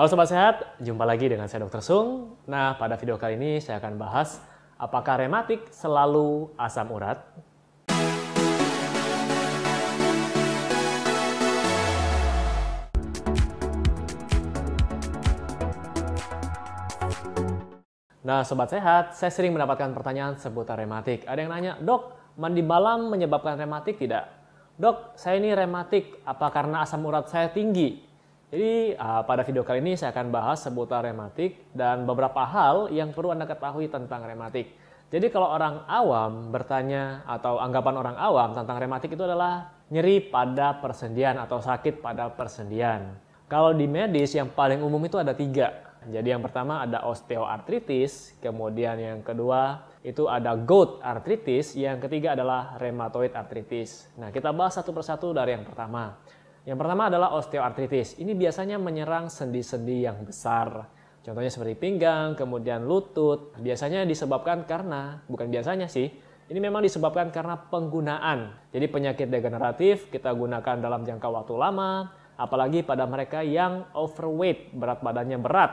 Halo Sobat Sehat, jumpa lagi dengan saya Dr. Sung. Nah, pada video kali ini saya akan bahas apakah rematik selalu asam urat? Nah, Sobat Sehat, saya sering mendapatkan pertanyaan seputar rematik. Ada yang nanya, dok, mandi malam menyebabkan rematik tidak? Dok, saya ini rematik, apa karena asam urat saya tinggi? Jadi uh, pada video kali ini saya akan bahas seputar rematik dan beberapa hal yang perlu Anda ketahui tentang rematik. Jadi kalau orang awam bertanya atau anggapan orang awam tentang rematik itu adalah nyeri pada persendian atau sakit pada persendian. Kalau di medis yang paling umum itu ada tiga. Jadi yang pertama ada osteoartritis, kemudian yang kedua itu ada gout artritis, yang ketiga adalah rheumatoid arthritis. Nah, kita bahas satu persatu dari yang pertama. Yang pertama adalah osteoartritis. Ini biasanya menyerang sendi-sendi yang besar. Contohnya seperti pinggang, kemudian lutut. Biasanya disebabkan karena, bukan biasanya sih, ini memang disebabkan karena penggunaan. Jadi penyakit degeneratif kita gunakan dalam jangka waktu lama, apalagi pada mereka yang overweight, berat badannya berat.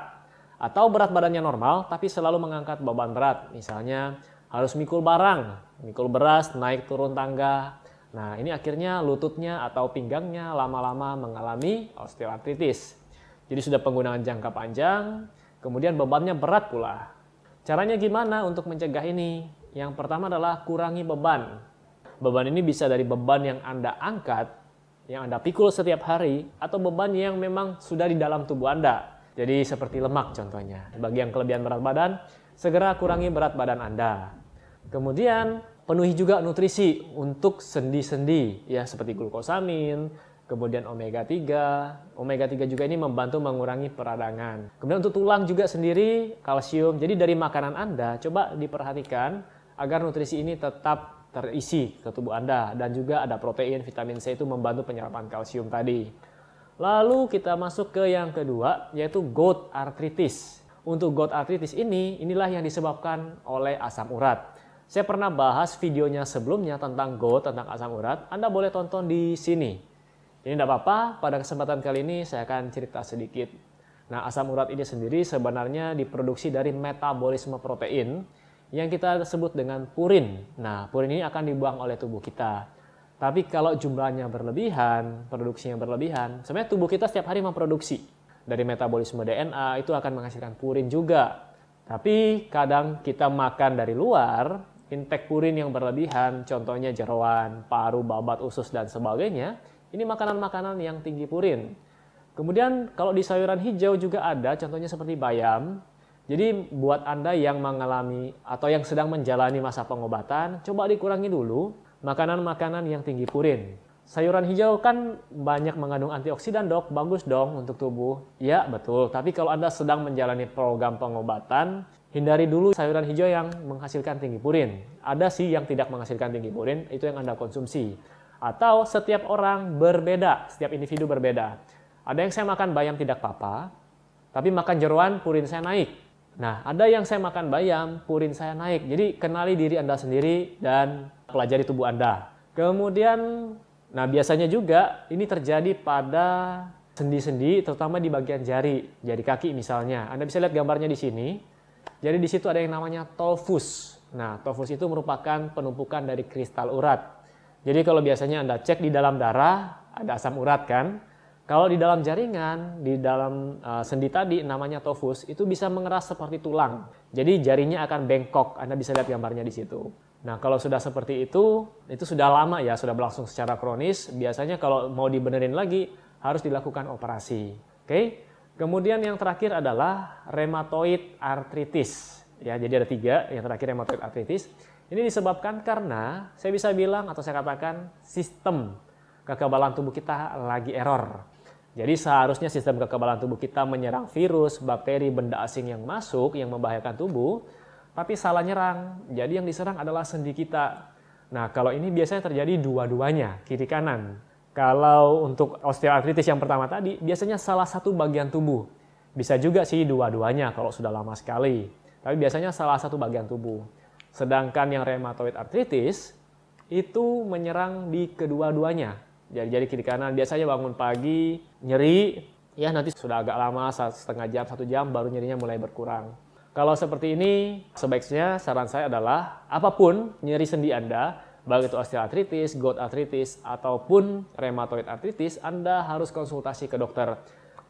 Atau berat badannya normal, tapi selalu mengangkat beban berat. Misalnya harus mikul barang, mikul beras, naik turun tangga, Nah, ini akhirnya lututnya atau pinggangnya lama-lama mengalami osteoartritis. Jadi sudah penggunaan jangka panjang, kemudian bebannya berat pula. Caranya gimana untuk mencegah ini? Yang pertama adalah kurangi beban. Beban ini bisa dari beban yang Anda angkat, yang Anda pikul setiap hari, atau beban yang memang sudah di dalam tubuh Anda. Jadi seperti lemak contohnya. Bagi yang kelebihan berat badan, segera kurangi berat badan Anda. Kemudian penuhi juga nutrisi untuk sendi-sendi ya seperti glukosamin, kemudian omega 3. Omega 3 juga ini membantu mengurangi peradangan. Kemudian untuk tulang juga sendiri kalsium. Jadi dari makanan Anda coba diperhatikan agar nutrisi ini tetap terisi ke tubuh Anda dan juga ada protein, vitamin C itu membantu penyerapan kalsium tadi. Lalu kita masuk ke yang kedua yaitu gout arthritis. Untuk gout arthritis ini inilah yang disebabkan oleh asam urat. Saya pernah bahas videonya sebelumnya tentang GO, tentang asam urat. Anda boleh tonton di sini. Ini tidak apa-apa, pada kesempatan kali ini saya akan cerita sedikit. Nah, asam urat ini sendiri sebenarnya diproduksi dari metabolisme protein yang kita sebut dengan purin. Nah, purin ini akan dibuang oleh tubuh kita. Tapi kalau jumlahnya berlebihan, produksinya berlebihan, sebenarnya tubuh kita setiap hari memproduksi. Dari metabolisme DNA itu akan menghasilkan purin juga. Tapi kadang kita makan dari luar, intek purin yang berlebihan, contohnya jeroan, paru, babat, usus, dan sebagainya, ini makanan-makanan yang tinggi purin. Kemudian kalau di sayuran hijau juga ada, contohnya seperti bayam. Jadi buat Anda yang mengalami atau yang sedang menjalani masa pengobatan, coba dikurangi dulu makanan-makanan yang tinggi purin. Sayuran hijau kan banyak mengandung antioksidan dok, bagus dong untuk tubuh. Ya betul, tapi kalau Anda sedang menjalani program pengobatan, hindari dulu sayuran hijau yang menghasilkan tinggi purin. Ada sih yang tidak menghasilkan tinggi purin, itu yang Anda konsumsi. Atau setiap orang berbeda, setiap individu berbeda. Ada yang saya makan bayam tidak apa-apa, tapi makan jeruan purin saya naik. Nah, ada yang saya makan bayam, purin saya naik. Jadi kenali diri Anda sendiri dan pelajari tubuh Anda. Kemudian, nah biasanya juga ini terjadi pada sendi-sendi, terutama di bagian jari, jari kaki misalnya. Anda bisa lihat gambarnya di sini jadi di situ ada yang namanya tofus. Nah, tofus itu merupakan penumpukan dari kristal urat. Jadi kalau biasanya Anda cek di dalam darah, ada asam urat kan? Kalau di dalam jaringan, di dalam eh, sendi tadi namanya tofus, itu bisa mengeras seperti tulang. Jadi jarinya akan bengkok, Anda bisa lihat gambarnya di situ. Nah kalau sudah seperti itu, itu sudah lama ya, sudah berlangsung secara kronis. Biasanya kalau mau dibenerin lagi, harus dilakukan operasi. Oke, okay? Kemudian yang terakhir adalah rheumatoid arthritis. Ya, jadi ada tiga, yang terakhir rheumatoid arthritis. Ini disebabkan karena saya bisa bilang atau saya katakan sistem kekebalan tubuh kita lagi error. Jadi seharusnya sistem kekebalan tubuh kita menyerang virus, bakteri, benda asing yang masuk yang membahayakan tubuh, tapi salah nyerang. Jadi yang diserang adalah sendi kita. Nah, kalau ini biasanya terjadi dua-duanya, kiri kanan. Kalau untuk osteoartritis yang pertama tadi, biasanya salah satu bagian tubuh. Bisa juga sih dua-duanya kalau sudah lama sekali. Tapi biasanya salah satu bagian tubuh. Sedangkan yang rheumatoid arthritis itu menyerang di kedua-duanya. Jadi jadi kiri kanan biasanya bangun pagi nyeri, ya nanti sudah agak lama setengah jam satu jam baru nyerinya mulai berkurang. Kalau seperti ini, sebaiknya saran saya adalah apapun nyeri sendi Anda, baik itu osteoartritis, gout arthritis, ataupun rheumatoid arthritis, Anda harus konsultasi ke dokter.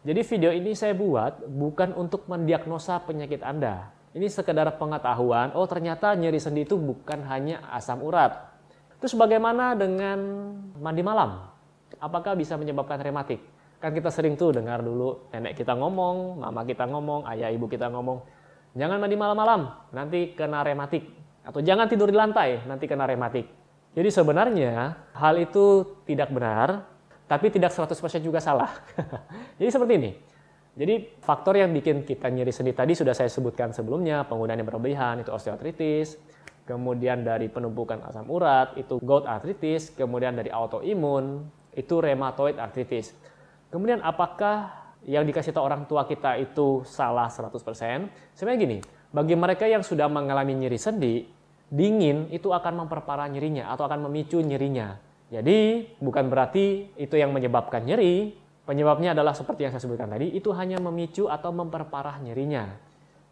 Jadi video ini saya buat bukan untuk mendiagnosa penyakit Anda. Ini sekedar pengetahuan, oh ternyata nyeri sendi itu bukan hanya asam urat. Terus bagaimana dengan mandi malam? Apakah bisa menyebabkan rematik? Kan kita sering tuh dengar dulu nenek kita ngomong, mama kita ngomong, ayah ibu kita ngomong, jangan mandi malam-malam, nanti kena rematik. Atau jangan tidur di lantai, nanti kena rematik. Jadi sebenarnya hal itu tidak benar, tapi tidak 100% juga salah. Jadi seperti ini. Jadi faktor yang bikin kita nyeri sendi tadi sudah saya sebutkan sebelumnya, penggunaan yang berlebihan itu osteoartritis, kemudian dari penumpukan asam urat itu gout artritis, kemudian dari autoimun itu rheumatoid artritis. Kemudian apakah yang dikasih tahu orang tua kita itu salah 100%? Sebenarnya gini, bagi mereka yang sudah mengalami nyeri sendi, dingin itu akan memperparah nyerinya atau akan memicu nyerinya. Jadi bukan berarti itu yang menyebabkan nyeri, penyebabnya adalah seperti yang saya sebutkan tadi, itu hanya memicu atau memperparah nyerinya.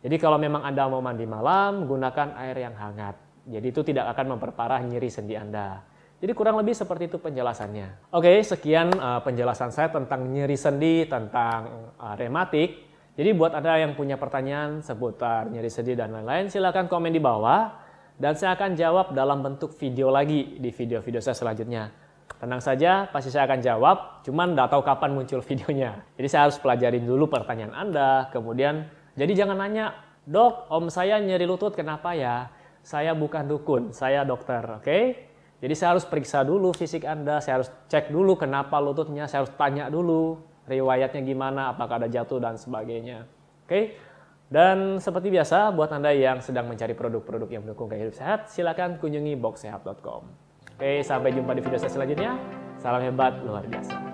Jadi kalau memang Anda mau mandi malam, gunakan air yang hangat. Jadi itu tidak akan memperparah nyeri sendi Anda. Jadi kurang lebih seperti itu penjelasannya. Oke, sekian eh, penjelasan saya tentang nyeri sendi, tentang eh, rematik. Jadi buat Anda yang punya pertanyaan seputar nyeri sendi dan lain-lain, silakan komen di bawah. Dan saya akan jawab dalam bentuk video lagi di video-video saya selanjutnya. Tenang saja, pasti saya akan jawab, cuman nggak tahu kapan muncul videonya. Jadi saya harus pelajarin dulu pertanyaan Anda, kemudian jadi jangan nanya, dok, om saya nyeri lutut kenapa ya? Saya bukan dukun, saya dokter, oke? Okay? Jadi saya harus periksa dulu fisik Anda, saya harus cek dulu kenapa lututnya, saya harus tanya dulu riwayatnya gimana, apakah ada jatuh dan sebagainya. Oke? Okay? Dan seperti biasa, buat Anda yang sedang mencari produk-produk yang mendukung gaya hidup sehat, silakan kunjungi boxsehat.com. Oke, sampai jumpa di video saya selanjutnya. Salam hebat luar biasa.